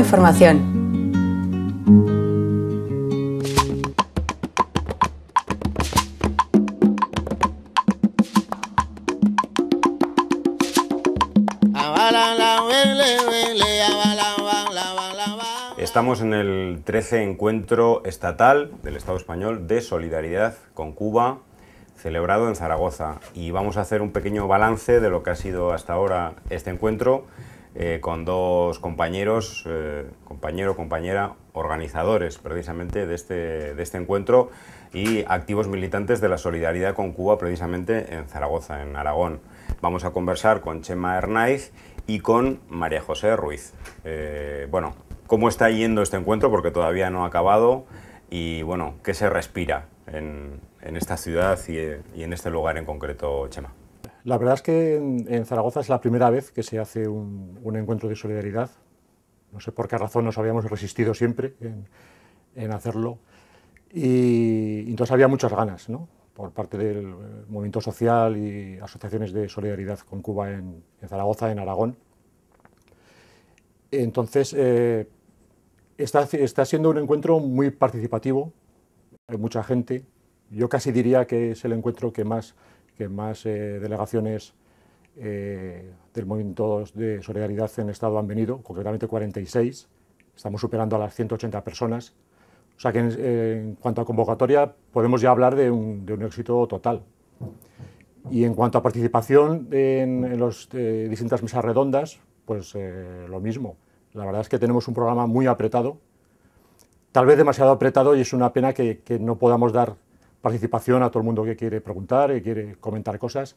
información. Estamos en el 13 encuentro estatal del Estado español de solidaridad con Cuba, celebrado en Zaragoza, y vamos a hacer un pequeño balance de lo que ha sido hasta ahora este encuentro eh, con dos compañeros, eh, compañero, compañera, organizadores precisamente de este, de este encuentro y activos militantes de la solidaridad con Cuba precisamente en Zaragoza, en Aragón. Vamos a conversar con Chema Hernáiz y con María José Ruiz. Eh, bueno, ¿cómo está yendo este encuentro? Porque todavía no ha acabado y bueno, ¿qué se respira en, esta ciudad y en este lugar en concreto, Chema? La verdad es que en, Zaragoza es la primera vez que se hace un, encuentro de solidaridad. No sé por qué razón nos habíamos resistido siempre en, hacerlo. Y entonces había muchas ganas, ¿no? por parte del eh, movimiento social y asociaciones de solidaridad con Cuba en, Zaragoza, en Aragón. Entonces, eh, está, está, siendo un encuentro muy participativo, hay mucha gente. Yo casi diría que es el encuentro que más que más eh, delegaciones eh, del movimiento de solidaridad en Estado han venido, concretamente 46. Estamos superando a las 180 personas. O sea que en, cuanto a convocatoria podemos ya hablar de un, éxito total. Y en cuanto a participación en, las eh, distintas mesas redondas, pues lo mismo. La verdad es que tenemos un programa muy apretado, tal vez demasiado apretado y es una pena que no podamos dar participación a todo el mundo que quiere preguntar, y quiere comentar cosas.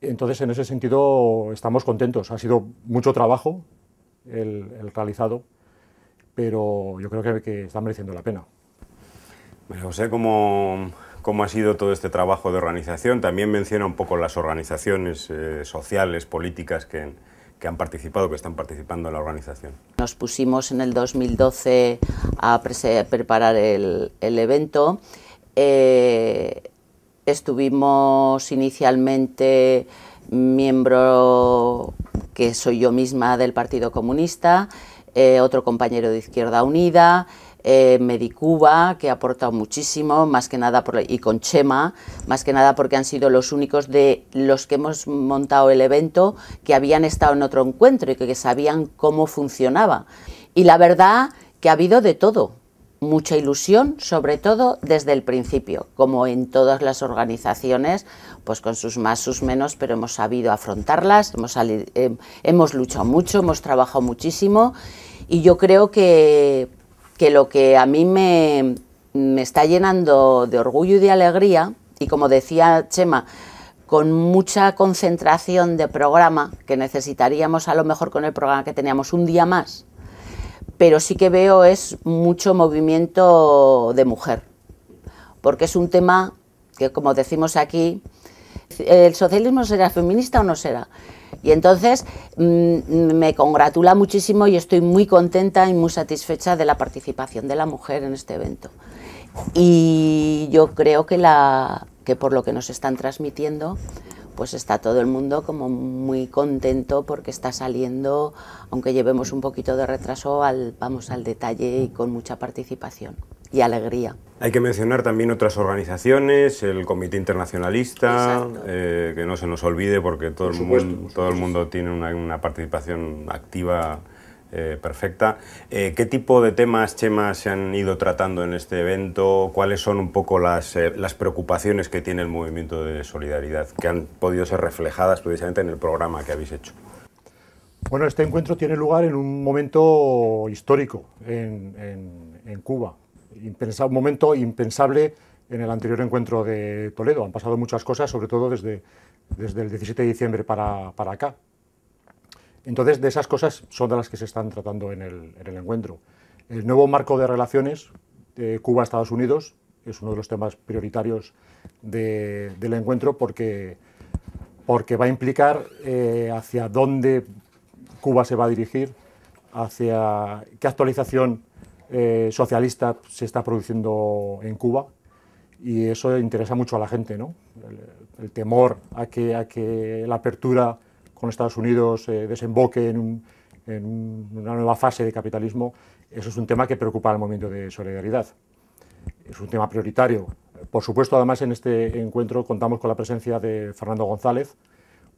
Entonces, en ese sentido, estamos contentos. Ha sido mucho trabajo el, realizado, pero yo creo que, que, está mereciendo la pena. Bueno, José, ¿cómo, ¿cómo, ha sido todo este trabajo de organización? También menciona un poco las organizaciones eh, sociales, políticas que, han participado, que están participando en la organización. Nos pusimos en el 2012 a preparar el evento eh, estuvimos inicialmente miembro que soy yo misma del Partido Comunista, eh, otro compañero de Izquierda Unida, eh, Medicuba, que ha aportado muchísimo, más que nada por, y con Chema, más que nada porque han sido los únicos de los que hemos montado el evento que habían estado en otro encuentro y que sabían cómo funcionaba. Y la verdad que ha habido de todo, mucha ilusión, sobre todo desde el principio, como en todas las organizaciones, pues con sus más, sus menos, pero hemos sabido afrontarlas, hemos, eh, hemos luchado mucho, hemos trabajado muchísimo y yo creo que, lo que a mí me, me está llenando de orgullo y de alegría, y como decía Chema, con mucha concentración de programa que necesitaríamos a lo mejor con el programa que teníamos un día más, pero sí que veo es mucho movimiento de mujer, porque es un tema que, como decimos aquí, ¿el socialismo será feminista o no será? Y entonces mm, me congratula muchísimo y estoy muy contenta y muy satisfecha de la participación de la mujer en este evento. Y yo creo que, la, que por lo que nos están transmitiendo, pues está todo el mundo como muy contento porque está saliendo, aunque llevemos un poquito de retraso, al, vamos al detalle y con mucha participación y alegría. Hay que mencionar también otras organizaciones, el Comité Internacionalista, eh, que no se nos olvide porque todo, el, mundo, tiene una participación activa eh, perfecta. Eh, ¿Qué tipo de temas, Chema, se han ido tratando en este evento? ¿Cuáles son un poco las, eh, las preocupaciones que tiene el movimiento de solidaridad, que han podido ser reflejadas precisamente en el programa que habéis hecho? Bueno, este encuentro tiene lugar en un momento histórico en, Cuba, un momento impensable en el anterior encuentro de Toledo. Han pasado muchas cosas, sobre todo desde, desde el 17 de diciembre para acá. Entonces, de esas cosas son de las que se están tratando en el, encuentro. El nuevo marco de relaciones Cuba-Estados Unidos es uno de los temas prioritarios del encuentro porque, porque va a implicar eh, hacia dónde Cuba se va a dirigir, hacia qué actualización eh, socialista se está produciendo en Cuba y eso interesa mucho a la gente, ¿no? El, el temor a que, a que la apertura con Estados Unidos eh, desemboque en, una nueva fase de capitalismo, eso es un tema que preocupa al movimiento de solidaridad. Es un tema prioritario. Por supuesto, además, en este encuentro contamos con la presencia de Fernando González,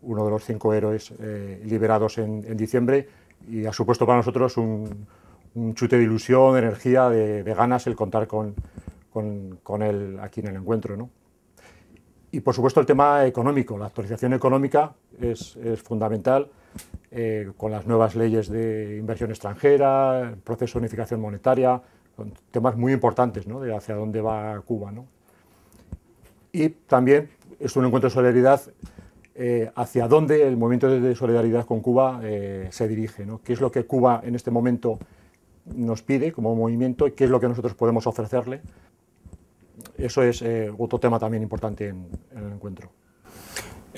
uno de los cinco héroes eh, liberados en, diciembre, y ha supuesto para nosotros un, chute de ilusión, de energía, de, ganas el contar con, él aquí en el encuentro. Y por supuesto el tema económico, la actualización económica es, fundamental eh, con las nuevas leyes de inversión extranjera, el proceso de unificación monetaria, temas muy importantes de hacia dónde va Cuba. Y también es un encuentro de solidaridad eh, hacia dónde el movimiento de solidaridad con Cuba eh, se dirige, qué es lo que Cuba en este momento nos pide como movimiento y qué es lo que nosotros podemos ofrecerle. Eso es otro tema también importante en el encuentro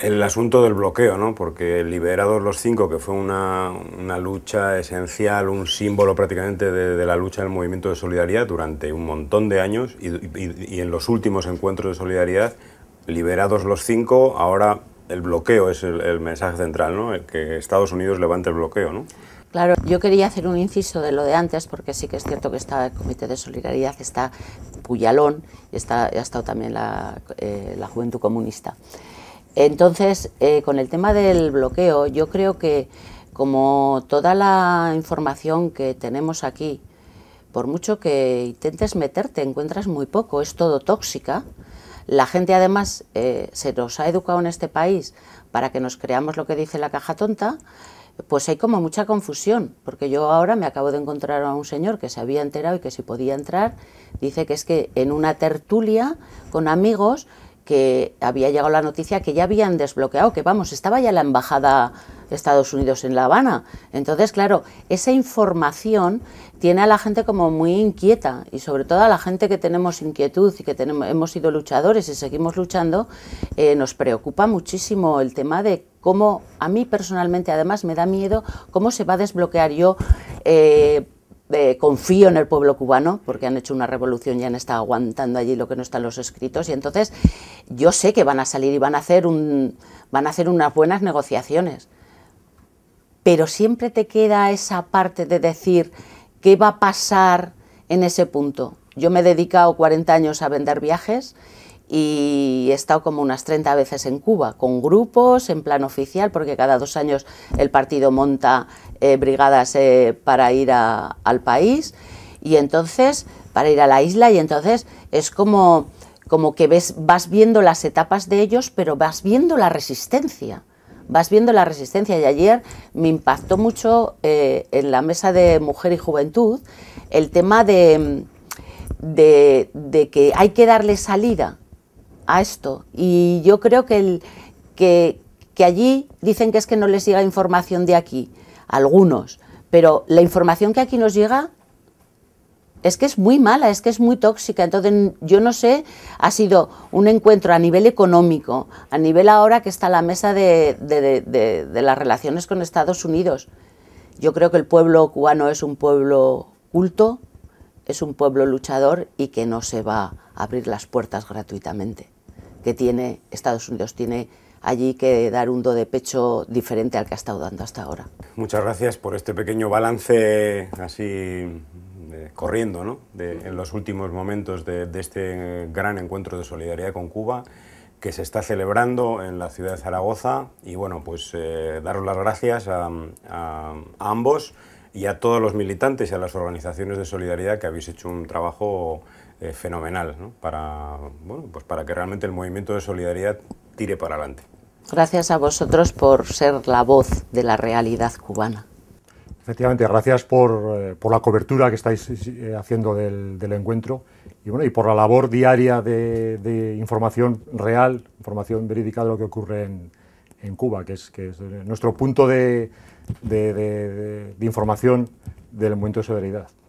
el asunto del bloqueo, ¿no? porque Liberados los Cinco, que fue una, lucha esencial, un símbolo prácticamente de, la lucha del movimiento de solidaridad durante un montón de años y, en los últimos encuentros de solidaridad, Liberados los Cinco, ahora el bloqueo es el, mensaje central, ¿no? el que Estados Unidos levante el bloqueo. ¿no? Claro, yo quería hacer un inciso de lo de antes, porque sí que es cierto que está el Comité de Solidaridad, está Puyalón y está, ha estado también la, eh, la Juventud Comunista. Entonces, eh, con el tema del bloqueo, yo creo que como toda la información que tenemos aquí, por mucho que intentes meterte, encuentras muy poco, es todo tóxica. La gente además eh, se nos ha educado en este país para que nos creamos lo que dice la caja tonta, pues hay como mucha confusión, porque yo ahora me acabo de encontrar a un señor que se había enterado y que si podía entrar, dice que es que en una tertulia con amigos que había llegado la noticia que ya habían desbloqueado, que vamos, estaba ya la embajada de Estados Unidos en La Habana. Entonces, claro, esa información tiene a la gente como muy inquieta y sobre todo a la gente que tenemos inquietud y que tenemos, hemos sido luchadores y seguimos luchando, eh, nos preocupa muchísimo el tema de cómo, a mí personalmente además me da miedo, cómo se va a desbloquear yo. Eh, eh, confío en el pueblo cubano, porque han hecho una revolución y han estado aguantando allí lo que no están los escritos, y entonces yo sé que van a salir y van a hacer, un, van a hacer unas buenas negociaciones. Pero siempre te queda esa parte de decir qué va a pasar en ese punto. Yo me he dedicado 40 años a vender viajes y he estado como unas 30 veces en Cuba, con grupos, en plan oficial, porque cada dos años el partido monta eh, brigadas eh, para ir al país y entonces para ir a la isla y entonces es como, como que ves, vas viendo las etapas de ellos, pero vas viendo la resistencia. Vas viendo la resistencia y ayer me impactó mucho eh, en la mesa de mujer y juventud el tema de que hay que darle salida a esto. Y yo creo que, el, que, allí dicen que es que no les llega información de aquí, algunos, pero la información que aquí nos llega es que es muy mala, es que es muy tóxica. Entonces, yo no sé, ha sido un encuentro a nivel económico, a nivel ahora que está la mesa de, de, las relaciones con Estados Unidos. Yo creo que el pueblo cubano es un pueblo culto, es un pueblo luchador y que no se va a abrir las puertas gratuitamente que tiene Estados Unidos, tiene allí que dar un do de pecho diferente al que ha estado dando hasta ahora. Muchas gracias por este pequeño balance así corriendo ¿no? en los últimos momentos de, este gran encuentro de solidaridad con Cuba que se está celebrando en la ciudad de Zaragoza y bueno, pues eh, daros las gracias a ambos y a todos los militantes y a las organizaciones de solidaridad que habéis hecho un trabajo eh, fenomenal para, bueno, pues para que realmente el movimiento de solidaridad tire para adelante. Gracias a vosotros por ser la voz de la realidad cubana. Efectivamente, gracias por, eh, la cobertura que estáis eh, haciendo del, encuentro y, bueno, y por la labor diaria de, de información real, información verídica de lo que ocurre en, en Cuba, que es, eh, nuestro punto de, de, información del momento de solidaridad.